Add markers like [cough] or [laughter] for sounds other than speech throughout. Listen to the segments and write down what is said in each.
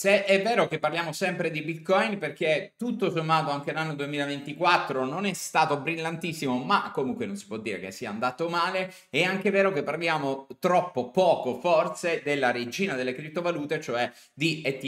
Se è vero che parliamo sempre di Bitcoin perché tutto sommato anche l'anno 2024 non è stato brillantissimo, ma comunque non si può dire che sia andato male, è anche vero che parliamo troppo poco forse della regina delle criptovalute, cioè di ETH,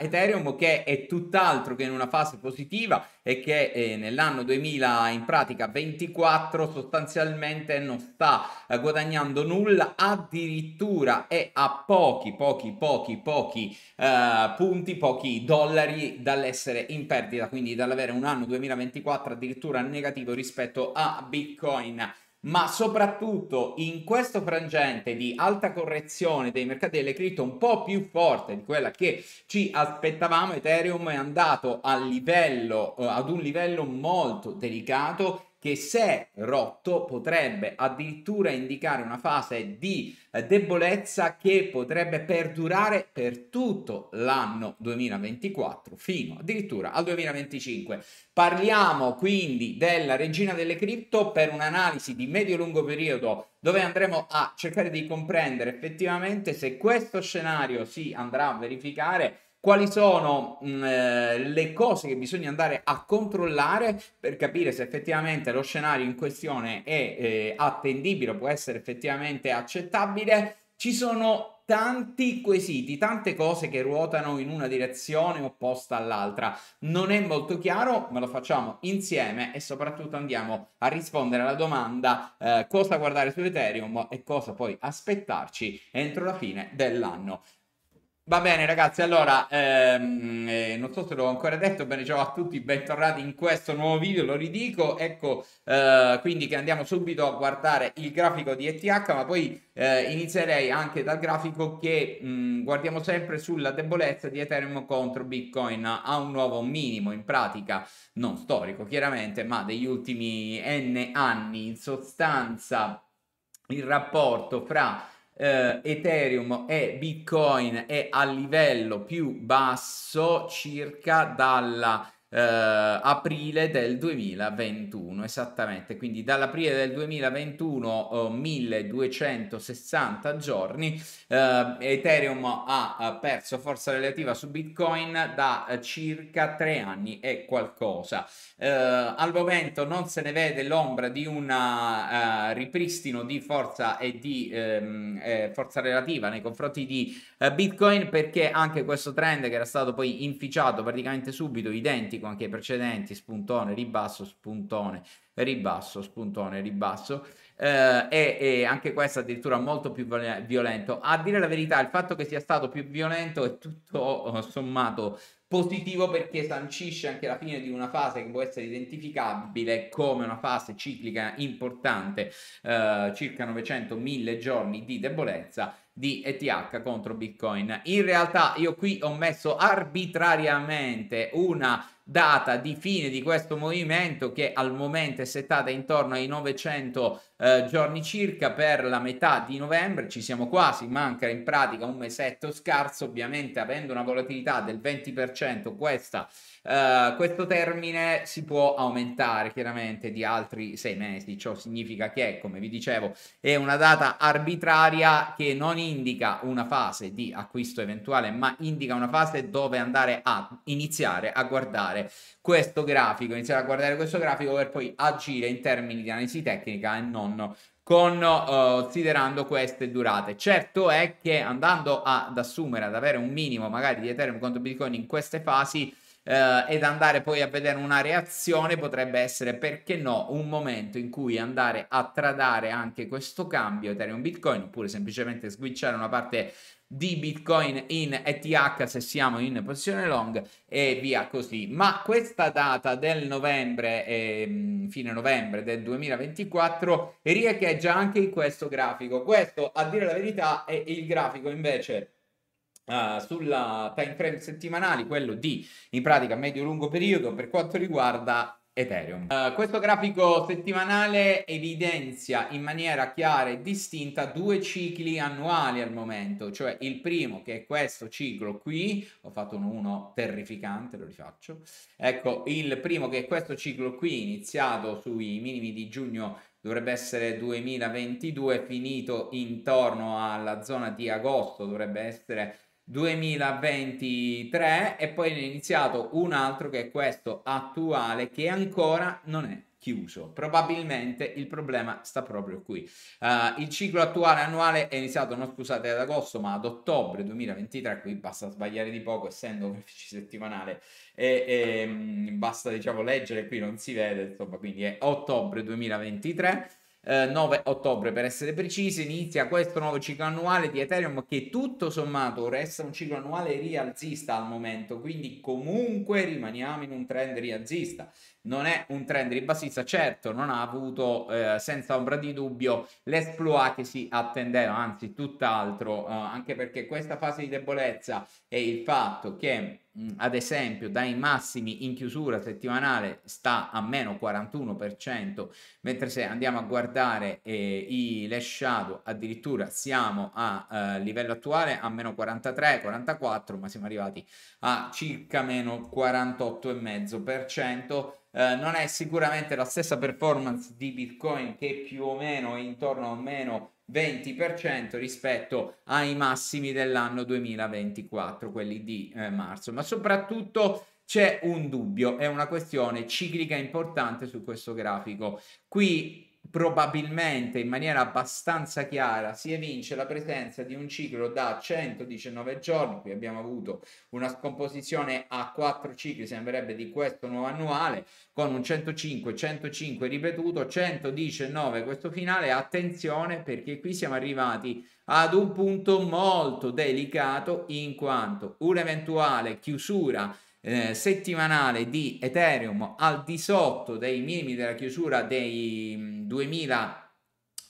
Ethereum che è tutt'altro che in una fase positiva e che eh, nell'anno 2000 in pratica 24 sostanzialmente non sta eh, guadagnando nulla, addirittura è a pochi, pochi, pochi, pochi eh, punti, pochi dollari dall'essere in perdita, quindi dall'avere un anno 2024 addirittura negativo rispetto a Bitcoin ma soprattutto in questo frangente di alta correzione dei mercati delle cripto un po' più forte di quella che ci aspettavamo, Ethereum è andato livello, eh, ad un livello molto delicato che se rotto potrebbe addirittura indicare una fase di eh, debolezza che potrebbe perdurare per tutto l'anno 2024 fino addirittura al 2025. Parliamo quindi della regina delle cripto per un'analisi di medio-lungo periodo dove andremo a cercare di comprendere effettivamente se questo scenario si andrà a verificare quali sono mh, mm, eh, le cose che bisogna andare a controllare per capire se effettivamente lo scenario in questione è eh, attendibile, può essere effettivamente accettabile. Ci sono tanti quesiti, tante cose che ruotano in una direzione opposta all'altra. Non è molto chiaro, ma lo facciamo insieme e soprattutto andiamo a rispondere alla domanda eh, cosa guardare su Ethereum e cosa poi aspettarci entro la fine dell'anno. Va bene ragazzi, allora, ehm, eh, non so se l'ho ancora detto, bene, ciao a tutti, bentornati in questo nuovo video, lo ridico, ecco, eh, quindi che andiamo subito a guardare il grafico di ETH, ma poi eh, inizierei anche dal grafico che mh, mm, guardiamo sempre sulla debolezza di Ethereum contro Bitcoin a un nuovo minimo, in pratica non storico chiaramente, ma degli ultimi n anni, in sostanza il rapporto fra eh, Ethereum e Bitcoin è al livello più basso circa dalla eh, aprile del 2021, esattamente, quindi dall'aprile del 2021 eh, 1260 giorni, eh, Ethereum ha eh, perso forza relativa su Bitcoin da eh, circa tre anni e qualcosa. Eh, al momento non se ne vede l'ombra di un ripristino di forza e di ehm, forza relativa nei confronti di Bitcoin perché anche questo trend che era stato poi inficiato praticamente subito identico identico anche ai precedenti, spuntone, ribasso, spuntone, ribasso, spuntone, ribasso, eh, e, e, anche questo addirittura molto più violento. A dire la verità, il fatto che sia stato più violento è tutto eh, sommato positivo perché sancisce anche la fine di una fase che può essere identificabile come una fase ciclica importante, eh, circa 900-1000 giorni di debolezza di ETH contro Bitcoin. In realtà io qui ho messo arbitrariamente una data di fine di questo movimento che al momento è settata intorno ai 900 eh, giorni circa per la metà di novembre, ci siamo quasi, manca in pratica un mesetto scarso, ovviamente avendo una volatilità del 20%, questa, eh, questo termine si può aumentare chiaramente di altri sei mesi, ciò significa che, come vi dicevo, è una data arbitraria che non indica una fase di acquisto eventuale, ma indica una fase dove andare a iniziare a guardare questo grafico, iniziare a guardare questo grafico per poi agire in termini di analisi tecnica e non sonno eh, considerando queste durate. Certo è che andando ad assumere, ad avere un minimo magari di Ethereum contro Bitcoin in queste fasi eh, ed andare poi a vedere una reazione potrebbe essere, perché no, un momento in cui andare a tradare anche questo cambio Ethereum Bitcoin oppure semplicemente switchare una parte di Bitcoin in ETH se siamo in posizione long e via così. Ma questa data del novembre, eh, fine novembre del 2024, riecheggia anche in questo grafico. Questo, a dire la verità, è il grafico invece Uh, sulla time frame settimanale, quello di in pratica medio-lungo periodo per quanto riguarda Ethereum. Uh, questo grafico settimanale evidenzia in maniera chiara e distinta due cicli annuali al momento, cioè il primo che è questo ciclo qui, ho fatto un 1 terrificante, lo rifaccio, ecco il primo che è questo ciclo qui iniziato sui minimi di giugno dovrebbe essere 2022, finito intorno alla zona di agosto, dovrebbe essere 2023 e poi ne è iniziato un altro che è questo attuale che ancora non è chiuso. Probabilmente il problema sta proprio qui. Uh, il ciclo attuale annuale è iniziato, non scusate, ad agosto, ma ad ottobre 2023, qui basta sbagliare di poco, essendo un ufficio settimanale, e, e, ehm, basta diciamo leggere, qui non si vede, insomma, quindi è ottobre 2023 eh, 9 ottobre per essere precisi, inizia questo nuovo ciclo annuale di Ethereum che tutto sommato resta un ciclo annuale rialzista al momento, quindi comunque rimaniamo in un trend rialzista non è un trend ribassista, certo non ha avuto eh, senza ombra di dubbio l'esploit che si attendeva, anzi tutt'altro, eh, anche perché questa fase di debolezza e il fatto che mh, ad esempio dai massimi in chiusura settimanale sta a meno 41%, mentre se andiamo a guardare eh, i, le shadow addirittura siamo a eh, livello attuale a meno 43, 44, ma siamo arrivati a circa meno 48,5%. Eh, non è sicuramente la stessa performance di Bitcoin che più o meno è intorno a meno 20% rispetto ai massimi dell'anno 2024, quelli di eh, marzo, ma soprattutto c'è un dubbio, è una questione ciclica importante su questo grafico. Qui probabilmente in maniera abbastanza chiara si evince la presenza di un ciclo da 119 giorni, qui abbiamo avuto una scomposizione a 4 cicli, sembrerebbe di questo nuovo annuale, con un 105, 105 ripetuto, 119 questo finale, attenzione perché qui siamo arrivati ad un punto molto delicato in quanto un'eventuale chiusura eh, settimanale di Ethereum al di sotto dei minimi della chiusura dei 2000 mm,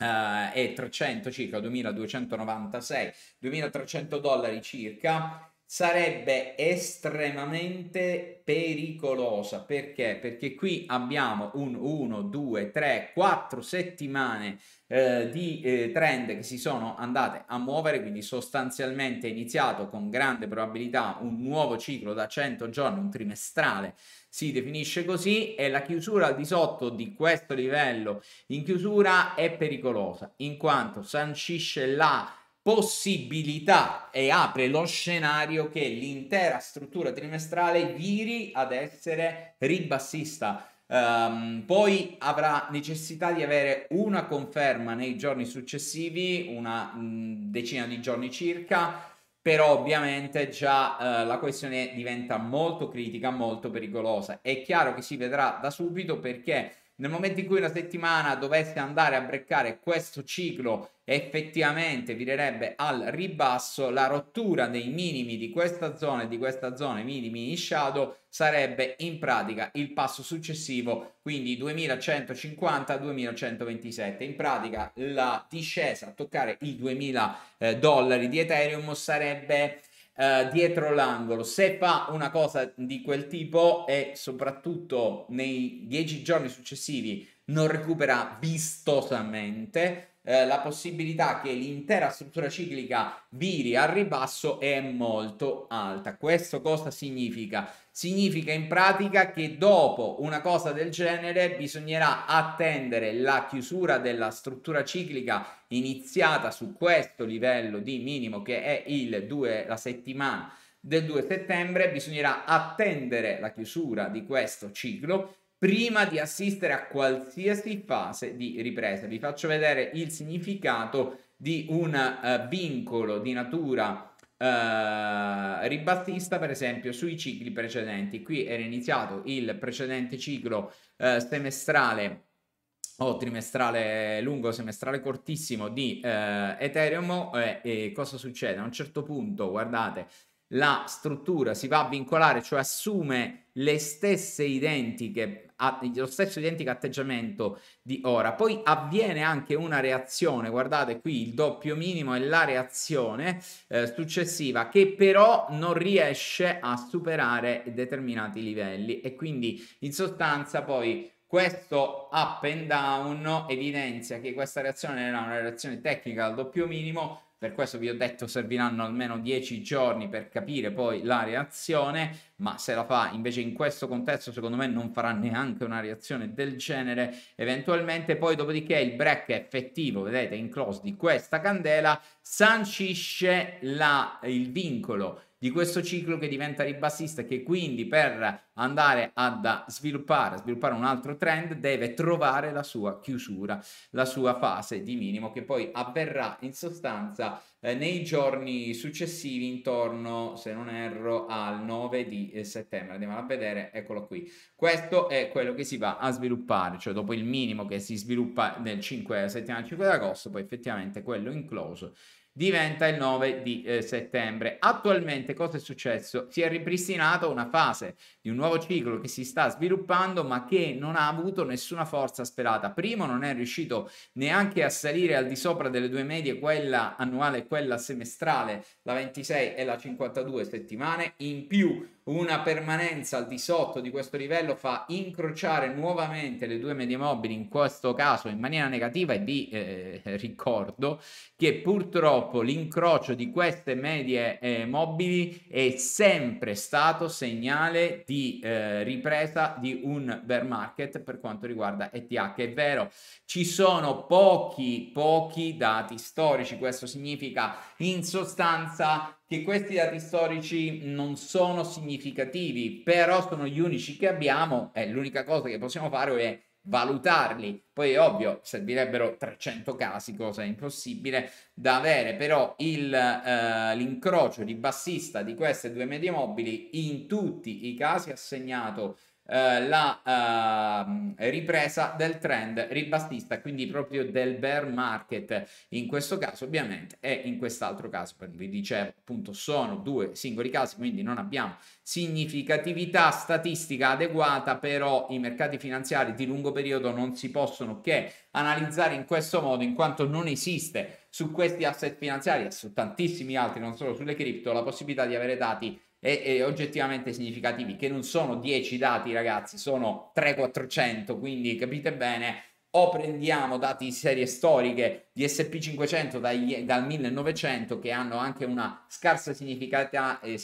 Uh, eh, e 300 circa 2296 2300 dollari circa sarebbe estremamente pericolosa. Perché? Perché qui abbiamo un 1, 2, 3, 4 settimane eh, di eh, trend che si sono andate a muovere, quindi sostanzialmente è iniziato con grande probabilità un nuovo ciclo da 100 giorni, un trimestrale si definisce così e la chiusura al di sotto di questo livello in chiusura è pericolosa in quanto sancisce la possibilità e apre lo scenario che l'intera struttura trimestrale viri ad essere ribassista. Um, poi avrà necessità di avere una conferma nei giorni successivi, una mh, mm, decina di giorni circa, però ovviamente già uh, la questione diventa molto critica, molto pericolosa. È chiaro che si vedrà da subito perché nel momento in cui una settimana dovesse andare a breccare questo ciclo effettivamente virerebbe al ribasso, la rottura dei minimi di questa zona e di questa zona, i minimi in shadow, sarebbe in pratica il passo successivo, quindi 2150-2127. In pratica la discesa a toccare i 2000 eh, dollari di Ethereum sarebbe eh, dietro l'angolo. Se fa una cosa di quel tipo e soprattutto nei dieci giorni successivi non recupera vistosamente, eh, la possibilità che l'intera struttura ciclica viri al ribasso è molto alta. Questo cosa significa? Significa in pratica che dopo una cosa del genere bisognerà attendere la chiusura della struttura ciclica iniziata su questo livello di minimo che è il 2 la settimana del 2 settembre bisognerà attendere la chiusura di questo ciclo prima di assistere a qualsiasi fase di ripresa. Vi faccio vedere il significato di un uh, vincolo di natura uh, ribattista, per esempio, sui cicli precedenti. Qui era iniziato il precedente ciclo uh, semestrale o trimestrale lungo, semestrale cortissimo di Ethereum e, e cosa succede? A un certo punto, guardate, la struttura si va a vincolare, cioè assume le stesse identiche lo stesso identico atteggiamento di ora. Poi avviene anche una reazione, guardate qui il doppio minimo e la reazione eh, successiva che però non riesce a superare determinati livelli e quindi in sostanza poi questo up and down evidenzia che questa reazione era una reazione tecnica al doppio minimo per questo vi ho detto serviranno almeno 10 giorni per capire poi la reazione, ma se la fa invece in questo contesto secondo me non farà neanche una reazione del genere eventualmente, poi dopodiché il break effettivo, vedete in close di questa candela, sancisce la, il vincolo di questo ciclo che diventa ribassista e che quindi per andare a sviluppare, sviluppare un altro trend deve trovare la sua chiusura, la sua fase di minimo che poi avverrà in sostanza eh, nei giorni successivi intorno, se non erro, al 9 di eh, settembre. Andiamo a vedere, eccolo qui. Questo è quello che si va a sviluppare, cioè dopo il minimo che si sviluppa nel 5 settimana 5 di agosto, poi effettivamente quello incluso diventa il 9 di eh, settembre. Attualmente cosa è successo? Si è ripristinata una fase di un nuovo ciclo che si sta sviluppando ma che non ha avuto nessuna forza sperata. Primo non è riuscito neanche a salire al di sopra delle due medie, quella annuale e quella semestrale, la 26 e la 52 settimane. In più una permanenza al di sotto di questo livello fa incrociare nuovamente le due medie mobili, in questo caso in maniera negativa e vi eh, [laughs] ricordo che purtroppo l'incrocio di queste medie eh, mobili è sempre stato segnale di eh, ripresa di un bear market per quanto riguarda ETH. È vero, ci sono pochi, pochi dati storici, questo significa in sostanza che questi dati storici non sono significativi, però sono gli unici che abbiamo e l'unica cosa che possiamo fare è valutarli. Poi è ovvio, servirebbero 300 casi, cosa impossibile da avere, però il, eh, l'incrocio di bassista di queste due medie mobili in tutti i casi ha segnato eh, la eh, ripresa del trend ribastista, quindi proprio del bear market in questo caso ovviamente e in quest'altro caso, vi dicevo appunto sono due singoli casi, quindi non abbiamo significatività statistica adeguata, però i mercati finanziari di lungo periodo non si possono che analizzare in questo modo in quanto non esiste su questi asset finanziari e su tantissimi altri, non solo sulle cripto, la possibilità di avere dati e, e oggettivamente significativi, che non sono 10 dati ragazzi, sono 3-400, quindi capite bene o prendiamo dati di serie storiche di SP500 dal 1900 che hanno anche una scarsa significatività eh,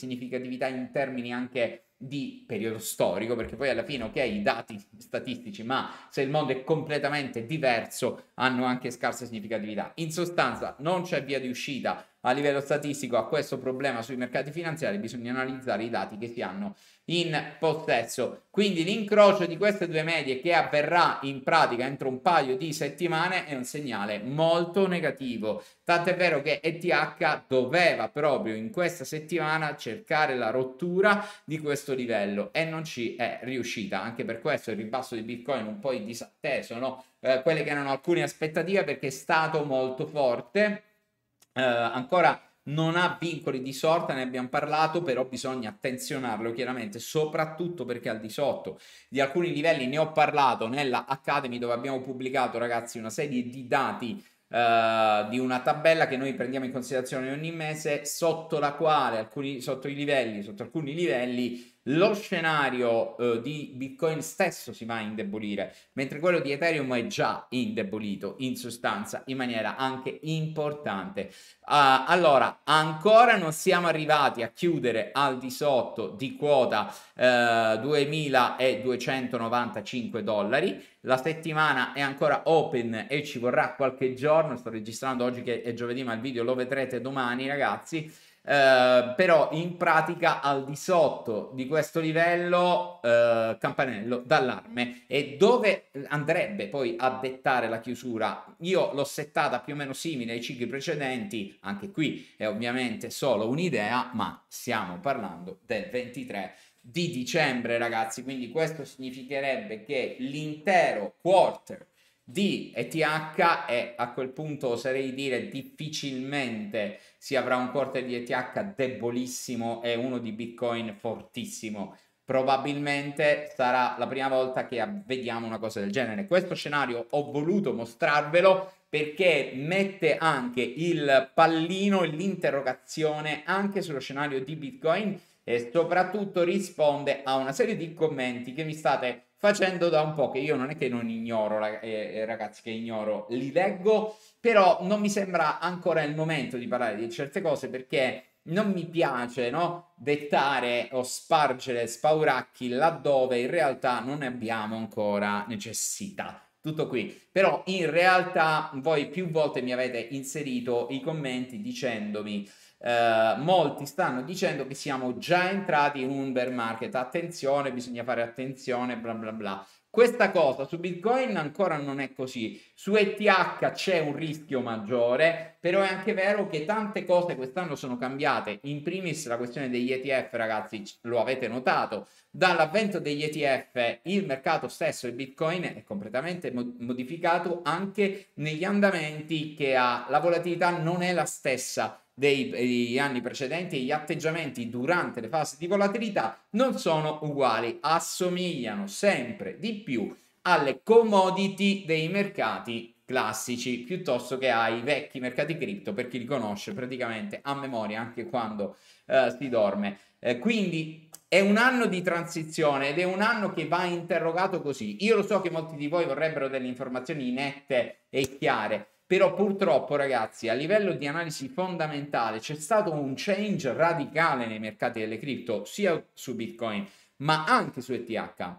in termini anche di periodo storico, perché poi alla fine, ok, i dati statistici, ma se il mondo è completamente diverso, hanno anche scarsa significatività. In sostanza, non c'è via di uscita a livello statistico a questo problema sui mercati finanziari, bisogna analizzare i dati che si hanno in possesso. Quindi l'incrocio di queste due medie che avverrà in pratica entro un paio di settimane è un segnale molto negativo. Tant'è vero che ETH doveva proprio in questa settimana cercare la rottura di questo livello e non ci è riuscita. Anche per questo il ribasso di Bitcoin un po' in disatteso, no? Eh, quelle che erano alcune aspettative perché è stato molto forte. Eh, ancora non ha vincoli di sorta, ne abbiamo parlato, però bisogna attenzionarlo chiaramente, soprattutto perché al di sotto di alcuni livelli ne ho parlato nella Academy dove abbiamo pubblicato ragazzi una serie di dati Uh, di una tabella che noi prendiamo in considerazione ogni mese, sotto la quale alcuni, sotto i livelli, sotto alcuni livelli lo scenario eh, di Bitcoin stesso si va a indebolire, mentre quello di Ethereum è già indebolito in sostanza in maniera anche importante. Uh, allora, ancora non siamo arrivati a chiudere al di sotto di quota eh, 2295 dollari. La settimana è ancora open e ci vorrà qualche giorno. Sto registrando oggi che è giovedì, ma il video lo vedrete domani, ragazzi. Eh, però in pratica al di sotto di questo livello uh, campanello d'allarme e dove andrebbe poi a dettare la chiusura io l'ho settata più o meno simile ai cicli precedenti anche qui è ovviamente solo un'idea ma stiamo parlando del 23 di dicembre ragazzi quindi questo significherebbe che l'intero quarter di ETH è a quel punto oserei dire difficilmente si avrà un corte di ETH debolissimo e uno di Bitcoin fortissimo. Probabilmente sarà la prima volta che vediamo una cosa del genere. Questo scenario ho voluto mostrarvelo perché mette anche il pallino e l'interrogazione anche sullo scenario di Bitcoin e soprattutto risponde a una serie di commenti che mi state facendo da un po' che io non è che non ignoro, eh, eh, ragazzi, che ignoro, li leggo, però non mi sembra ancora il momento di parlare di certe cose perché non mi piace no? dettare o spargere spauracchi laddove in realtà non ne abbiamo ancora necessità. Tutto qui, però in realtà voi più volte mi avete inserito i commenti dicendomi eh, molti stanno dicendo che siamo già entrati in un bear market, attenzione, bisogna fare attenzione, bla bla bla. Questa cosa su Bitcoin ancora non è così, su ETH c'è un rischio maggiore, però è anche vero che tante cose quest'anno sono cambiate, in primis la questione degli ETF ragazzi, lo avete notato, dall'avvento degli ETF il mercato stesso del Bitcoin è completamente modificato anche negli andamenti che ha, la volatilità non è la stessa degli anni precedenti e gli atteggiamenti durante le fasi di volatilità non sono uguali, assomigliano sempre di più alle commodity dei mercati classici piuttosto che ai vecchi mercati cripto per chi li conosce praticamente a memoria anche quando eh, si dorme. Eh, quindi è un anno di transizione ed è un anno che va interrogato così. Io lo so che molti di voi vorrebbero delle informazioni nette e chiare. Però purtroppo, ragazzi, a livello di analisi fondamentale c'è stato un change radicale nei mercati delle cripto, sia su Bitcoin, ma anche su ETH.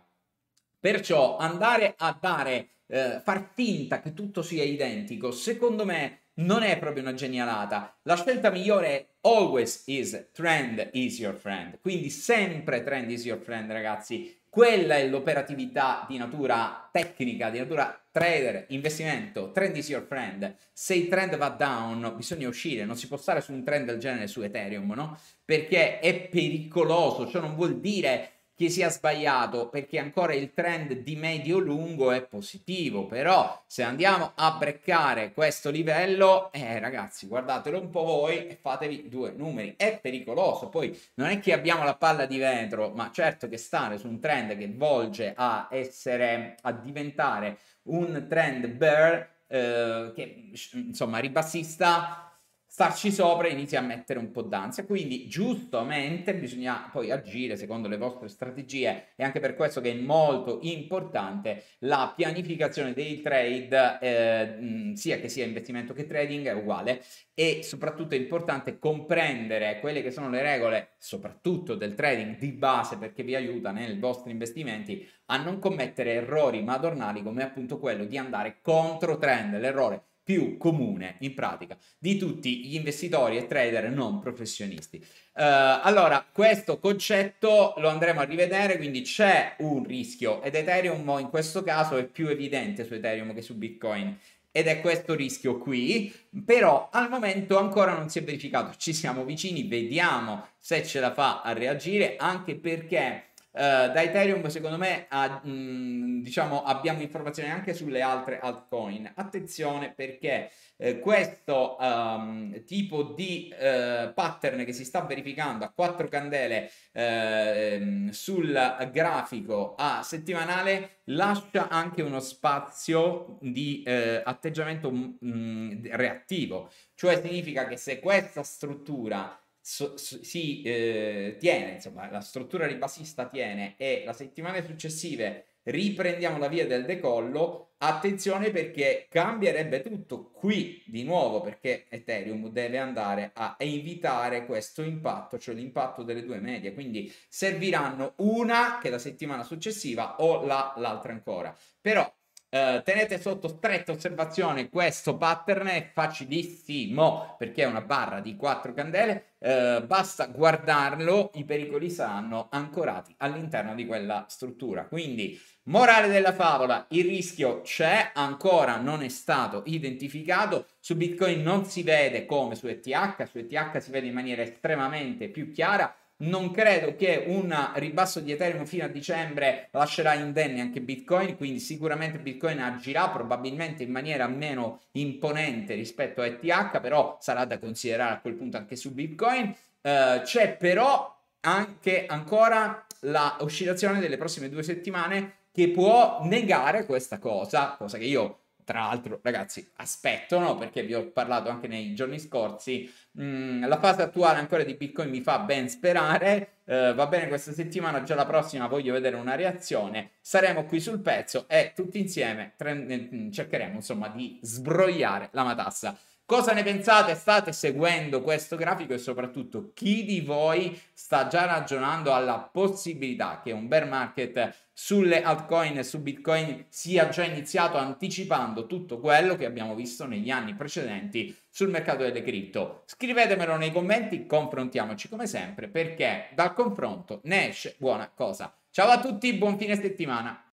Perciò andare a dare, eh, far finta che tutto sia identico, secondo me non è proprio una genialata. La scelta migliore è always is trend is your friend. Quindi sempre trend is your friend, ragazzi. Quella è l'operatività di natura tecnica, di natura trader, investimento, trend is your friend. Se il trend va down bisogna uscire, non si può stare su un trend del genere su Ethereum, no? Perché è pericoloso, ciò non vuol dire che sia sbagliato perché ancora il trend di medio lungo è positivo però se andiamo a breccare questo livello eh ragazzi guardatelo un po' voi e fatevi due numeri è pericoloso poi non è che abbiamo la palla di vetro ma certo che stare su un trend che volge a essere a diventare un trend bear eh, che insomma ribassista starci sopra inizia a mettere un po' d'ansia. Quindi, giustamente, bisogna poi agire secondo le vostre strategie. E anche per questo che è molto importante la pianificazione dei trade, eh, mm, sia che sia investimento che trading, è uguale. E soprattutto è importante comprendere quelle che sono le regole, soprattutto del trading di base, perché vi aiuta nei vostri investimenti a non commettere errori madornali come appunto quello di andare contro trend. L'errore più comune in pratica di tutti gli investitori e trader non professionisti. Uh, allora, questo concetto lo andremo a rivedere, quindi c'è un rischio ed Ethereum in questo caso è più evidente su Ethereum che su Bitcoin ed è questo rischio qui, però al momento ancora non si è verificato, ci siamo vicini, vediamo se ce la fa a reagire, anche perché Uh, da Ethereum, secondo me, ha, mh, mm, diciamo, abbiamo informazioni anche sulle altre altcoin. Attenzione perché eh, questo um, tipo di uh, pattern che si sta verificando a quattro candele uh, sul grafico a settimanale lascia anche uno spazio di atteggiamento mh, mm, reattivo. Cioè significa che se questa struttura so, so, si eh, tiene, insomma, la struttura ribassista tiene e la settimana successiva riprendiamo la via del decollo, attenzione perché cambierebbe tutto qui di nuovo perché Ethereum deve andare a evitare questo impatto, cioè l'impatto delle due medie, quindi serviranno una che la settimana successiva o la, l'altra ancora. Però eh, tenete sotto stretta osservazione questo pattern è facilissimo perché è una barra di quattro candele uh, basta guardarlo i pericoli saranno ancorati all'interno di quella struttura quindi morale della favola il rischio c'è ancora non è stato identificato su bitcoin non si vede come su ETH su ETH si vede in maniera estremamente più chiara non credo che un ribasso di Ethereum fino a dicembre lascerà indenni anche Bitcoin, quindi sicuramente Bitcoin agirà probabilmente in maniera meno imponente rispetto a ETH, però sarà da considerare a quel punto anche su Bitcoin. Uh, c'è però anche ancora la oscillazione delle prossime due settimane che può negare questa cosa, cosa che io tra l'altro, ragazzi, aspettano perché vi ho parlato anche nei giorni scorsi. Mm, la fase attuale ancora di Bitcoin mi fa ben sperare. Eh, va bene questa settimana, già la prossima voglio vedere una reazione. Saremo qui sul pezzo e tutti insieme tre- mm, cercheremo insomma di sbrogliare la matassa. Cosa ne pensate? State seguendo questo grafico e soprattutto chi di voi sta già ragionando alla possibilità che un bear market sulle altcoin e su Bitcoin sia già iniziato anticipando tutto quello che abbiamo visto negli anni precedenti sul mercato delle cripto? Scrivetemelo nei commenti, confrontiamoci come sempre perché dal confronto ne esce buona cosa. Ciao a tutti, buon fine settimana.